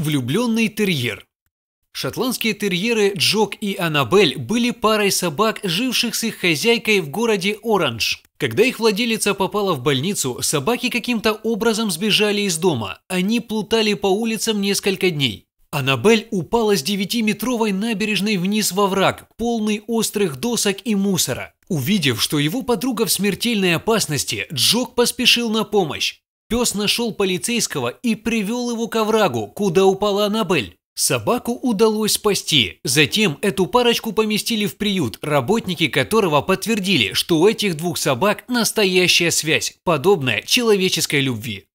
Влюбленный терьер. Шотландские терьеры Джок и Аннабель были парой собак, живших с их хозяйкой в городе Оранж. Когда их владелица попала в больницу, собаки каким-то образом сбежали из дома. Они плутали по улицам несколько дней. Аннабель упала с девятиметровой набережной вниз во враг, полный острых досок и мусора. Увидев, что его подруга в смертельной опасности, Джок поспешил на помощь. Пес нашел полицейского и привел его к оврагу, куда упала Аннабель. Собаку удалось спасти. Затем эту парочку поместили в приют, работники которого подтвердили, что у этих двух собак настоящая связь, подобная человеческой любви.